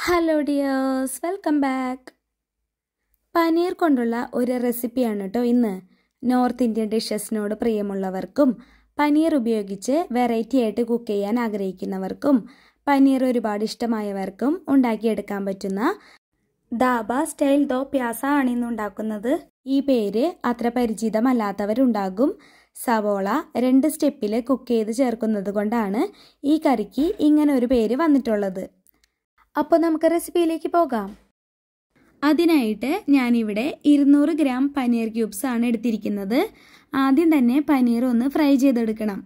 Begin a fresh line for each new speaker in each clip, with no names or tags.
hello dears welcome back paneer കൊണ്ടുള്ള ഒരു റെസിപ്പിയാണ് കേട്ടോ ഇന്ന് നോർത്ത് ഇന്ത്യൻ ഡിഷസിനോട് പ്രിയമുള്ളവർക്കും പനീർ ഉപയോഗിച്ച് വെറൈറ്റി ആയിട്ട് കുക്ക് ചെയ്യാൻ ആഗ്രഹിക്കുന്നവർക്കും പനീർ ഒരുപാട് ഇഷ്ടമായവർക്കും ഉണ്ടാക്കിയെടുക്കാൻ പറ്റുന്ന ദാബ സ്റ്റൈൽ ദോ പ്യാസ ആണ് ഇന്ന് ഉണ്ടാക്കുന്നത് ഈ പേര് അത്ര പരിചിതമല്ലാത്തവരുണ്ടാകും സവോള രണ്ട് സ്റ്റെപ്പിൽ കുക്ക് ചെയ്ത് ചേർക്കുന്നത് കൊണ്ടാണ് ഈ കറിക്ക് ഇങ്ങനെ ഒരു പേര് വന്നിട്ടുള്ളത് അപ്പോൾ നമുക്ക് റെസിപ്പിയിലേക്ക് പോകാം അതിനായിട്ട് ഞാനിവിടെ ഇരുന്നൂറ് ഗ്രാം പനീർ ക്യൂബ്സ് ആണ് എടുത്തിരിക്കുന്നത് ആദ്യം തന്നെ പനീർ ഒന്ന് ഫ്രൈ ചെയ്തെടുക്കണം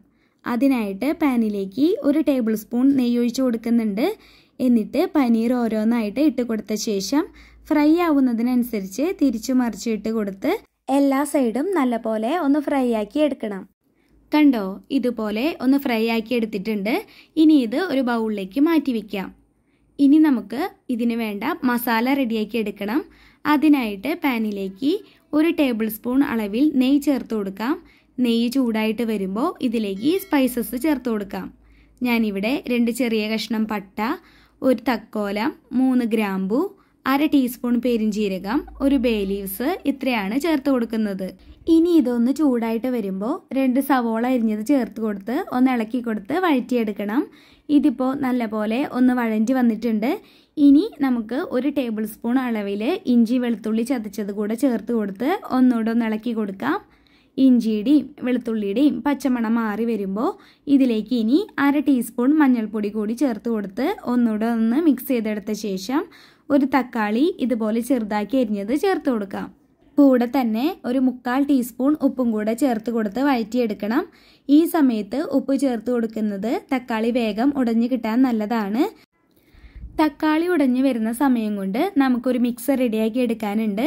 അതിനായിട്ട് പാനിലേക്ക് ഒരു ടേബിൾ സ്പൂൺ നെയ്യ് ഒഴിച്ചു കൊടുക്കുന്നുണ്ട് എന്നിട്ട് പനീർ ഓരോന്നായിട്ട് ഇട്ട് കൊടുത്ത ശേഷം ഫ്രൈ ആവുന്നതിനനുസരിച്ച് തിരിച്ചു മറിച്ചിട്ട് കൊടുത്ത് എല്ലാ സൈഡും നല്ലപോലെ ഒന്ന് ഫ്രൈ ആക്കി എടുക്കണം കണ്ടോ ഇതുപോലെ ഒന്ന് ഫ്രൈ ആക്കി എടുത്തിട്ടുണ്ട് ഇനി ഇത് ഒരു ബൗളിലേക്ക് മാറ്റി വയ്ക്കാം ഇനി നമുക്ക് ഇതിന് വേണ്ട മസാല റെഡിയാക്കി എടുക്കണം അതിനായിട്ട് പാനിലേക്ക് ഒരു ടേബിൾ സ്പൂൺ അളവിൽ നെയ്യ് ചേർത്ത് കൊടുക്കാം നെയ്യ് ചൂടായിട്ട് വരുമ്പോൾ ഇതിലേക്ക് സ്പൈസസ് ചേർത്ത് കൊടുക്കാം ഞാനിവിടെ രണ്ട് ചെറിയ കഷ്ണം പട്ട ഒരു തക്കോലം മൂന്ന് ഗ്രാമ്പൂ അര ടീസ്പൂൺ പെരിഞ്ജീരകം ഒരു ബേ ലീവ്സ് ഇത്രയാണ് ചേർത്ത് കൊടുക്കുന്നത് ഇനി ഇതൊന്ന് ചൂടായിട്ട് വരുമ്പോൾ രണ്ട് സവോള അരിഞ്ഞത് ചേർത്ത് കൊടുത്ത് ഒന്ന് ഇളക്കി കൊടുത്ത് വഴറ്റിയെടുക്കണം ഇതിപ്പോൾ നല്ലപോലെ ഒന്ന് വഴഞ്ചി വന്നിട്ടുണ്ട് ഇനി നമുക്ക് ഒരു ടേബിൾ സ്പൂൺ അളവിൽ ഇഞ്ചി വെളുത്തുള്ളി ചതച്ചത് കൂടെ ചേർത്ത് കൊടുത്ത് ഒന്നുകൂടെ ഒന്ന് ഇളക്കി കൊടുക്കാം ഇഞ്ചിയുടെയും വെളുത്തുള്ളിയുടെയും പച്ചമണം മാറി വരുമ്പോൾ ഇതിലേക്ക് ഇനി അര ടീസ്പൂൺ മഞ്ഞൾപ്പൊടി കൂടി ചേർത്ത് കൊടുത്ത് ഒന്നുകൂടെ ഒന്ന് മിക്സ് ചെയ്തെടുത്ത ശേഷം ഒരു തക്കാളി ഇതുപോലെ ചെറുതാക്കി അരിഞ്ഞത് ചേർത്ത് കൊടുക്കാം കൂടെ തന്നെ ഒരു മുക്കാൽ ടീസ്പൂൺ ഉപ്പും കൂടെ ചേർത്ത് കൊടുത്ത് വഴറ്റിയെടുക്കണം ഈ സമയത്ത് ഉപ്പ് ചേർത്ത് കൊടുക്കുന്നത് തക്കാളി വേഗം ഉടഞ്ഞു കിട്ടാൻ നല്ലതാണ് തക്കാളി ഉടഞ്ഞു വരുന്ന സമയം കൊണ്ട് നമുക്കൊരു മിക്സർ റെഡിയാക്കി എടുക്കാനുണ്ട്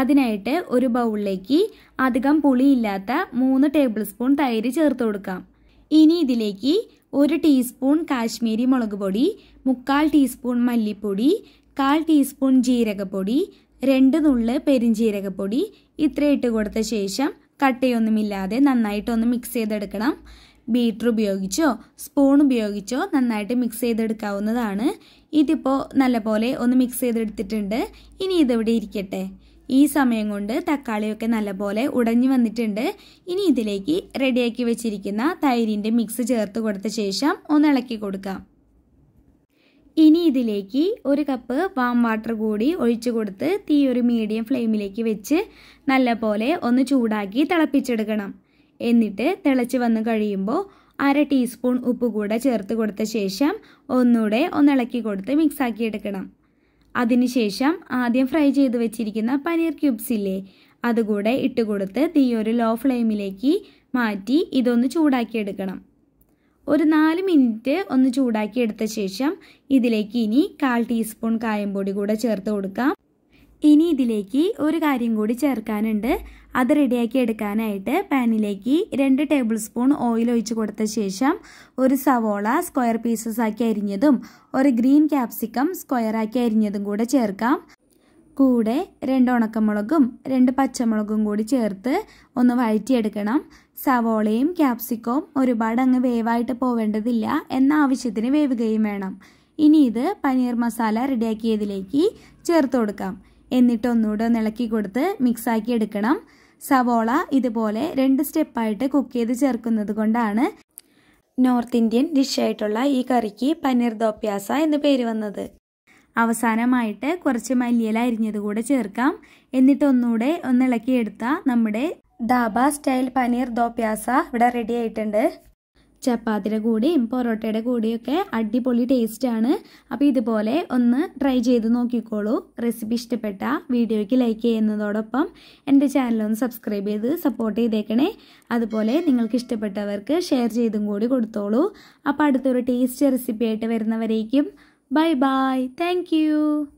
അതിനായിട്ട് ഒരു ബൗളിലേക്ക് അധികം പുളിയില്ലാത്ത മൂന്ന് ടേബിൾ സ്പൂൺ തൈര് ചേർത്ത് കൊടുക്കാം ഇനി ഇതിലേക്ക് ഒരു ടീസ്പൂൺ കാശ്മീരി മുളക് പൊടി മുക്കാൽ ടീസ്പൂൺ മല്ലിപ്പൊടി കാൽ ടീസ്പൂൺ ജീരകപ്പൊടി രണ്ട് നുള്ള് പെരിഞ്ജീരകപ്പൊടി ഇത്രയിട്ട് കൊടുത്ത ശേഷം കട്ടയൊന്നുമില്ലാതെ നന്നായിട്ടൊന്ന് മിക്സ് ചെയ്തെടുക്കണം ബീറ്റർ ഉപയോഗിച്ചോ സ്പൂൺ ഉപയോഗിച്ചോ നന്നായിട്ട് മിക്സ് ചെയ്തെടുക്കാവുന്നതാണ് ഇതിപ്പോൾ നല്ലപോലെ ഒന്ന് മിക്സ് ചെയ്തെടുത്തിട്ടുണ്ട് ഇനി ഇതിവിടെ ഇരിക്കട്ടെ ഈ സമയം കൊണ്ട് തക്കാളിയൊക്കെ നല്ലപോലെ ഉടഞ്ഞു വന്നിട്ടുണ്ട് ഇനി ഇതിലേക്ക് റെഡിയാക്കി വെച്ചിരിക്കുന്ന തൈരിൻ്റെ മിക്സ് ചേർത്ത് കൊടുത്ത ശേഷം ഒന്ന് ഇളക്കി കൊടുക്കാം ഇനി ഇതിലേക്ക് ഒരു കപ്പ് വാം വാട്ടർ കൂടി ഒഴിച്ചു കൊടുത്ത് തീ ഒരു മീഡിയം ഫ്ലെയിമിലേക്ക് വെച്ച് നല്ലപോലെ ഒന്ന് ചൂടാക്കി തിളപ്പിച്ചെടുക്കണം എന്നിട്ട് തിളച്ച് വന്ന് കഴിയുമ്പോൾ അര ടീസ്പൂൺ ഉപ്പ് കൂടെ ചേർത്ത് കൊടുത്ത ശേഷം ഒന്നുകൂടെ ഒന്നിളക്കി കൊടുത്ത് മിക്സാക്കി എടുക്കണം അതിനുശേഷം ആദ്യം ഫ്രൈ ചെയ്ത് വെച്ചിരിക്കുന്ന പനീർ ക്യൂബ്സ് ഇല്ലേ അതുകൂടെ ഇട്ട് കൊടുത്ത് തീയൊരു ലോ ഫ്ലെയിമിലേക്ക് മാറ്റി ഇതൊന്ന് ചൂടാക്കിയെടുക്കണം ഒരു നാല് മിനിറ്റ് ഒന്ന് ചൂടാക്കി എടുത്ത ശേഷം ഇതിലേക്ക് ഇനി കാൽ ടീസ്പൂൺ കായംപൊടി കൂടെ ചേർത്ത് കൊടുക്കാം ഇനി ഇതിലേക്ക് ഒരു കാര്യം കൂടി ചേർക്കാനുണ്ട് അത് റെഡിയാക്കി എടുക്കാനായിട്ട് പാനിലേക്ക് രണ്ട് ടേബിൾ സ്പൂൺ ഓയിൽ ഒഴിച്ച് കൊടുത്ത ശേഷം ഒരു സവോള സ്ക്വയർ പീസസ് ആക്കി അരിഞ്ഞതും ഒരു ഗ്രീൻ ക്യാപ്സിക്കം സ്ക്വയർ ആക്കി അരിഞ്ഞതും കൂടെ ചേർക്കാം കൂടെ രണ്ട് ഉണക്കമുളകും രണ്ട് പച്ചമുളകും കൂടി ചേർത്ത് ഒന്ന് വഴറ്റിയെടുക്കണം സവോളയും ക്യാപ്സിക്കവും ഒരുപാട് അങ്ങ് വേവായിട്ട് പോവേണ്ടതില്ല എന്ന ആവശ്യത്തിന് വേവുകയും വേണം ഇനി ഇത് പനീർ മസാല റെഡിയാക്കിയതിലേക്ക് ചേർത്ത് കൊടുക്കാം എന്നിട്ട് ഒന്നുകൂടെ ഒന്ന് ഇളക്കി കൊടുത്ത് മിക്സാക്കി എടുക്കണം സവോള ഇതുപോലെ രണ്ട് സ്റ്റെപ്പായിട്ട് കുക്ക് ചെയ്ത് ചേർക്കുന്നത് കൊണ്ടാണ് നോർത്ത് ഇന്ത്യൻ ഡിഷായിട്ടുള്ള ഈ കറിക്ക് പനീർ ദോപ്യാസ എന്ന് പേര് വന്നത് അവസാനമായിട്ട് കുറച്ച് മല്ലിയില അരിഞ്ഞത് കൂടെ ചേർക്കാം എന്നിട്ട് ഒന്നുകൂടെ ഇളക്കിയെടുത്ത നമ്മുടെ ദാബ സ്റ്റൈൽ പനീർ ദോപ്യാസ ഇവിടെ റെഡി ആയിട്ടുണ്ട് ചപ്പാത്തിയുടെ കൂടെയും പൊറോട്ടയുടെ കൂടെയൊക്കെ അടിപൊളി ടേസ്റ്റാണ് അപ്പോൾ ഇതുപോലെ ഒന്ന് ട്രൈ ചെയ്ത് നോക്കിക്കോളൂ റെസിപ്പി ഇഷ്ടപ്പെട്ട വീഡിയോയ്ക്ക് ലൈക്ക് ചെയ്യുന്നതോടൊപ്പം എൻ്റെ ചാനലൊന്ന് സബ്സ്ക്രൈബ് ചെയ്ത് സപ്പോർട്ട് ചെയ്തേക്കണേ അതുപോലെ നിങ്ങൾക്ക് ഇഷ്ടപ്പെട്ടവർക്ക് ഷെയർ ചെയ്തും കൂടി കൊടുത്തോളൂ അപ്പോൾ അടുത്തൊരു ടേസ്റ്റ് റെസിപ്പി ആയിട്ട് വരുന്നവരേക്കും ബൈ ബായ് താങ്ക്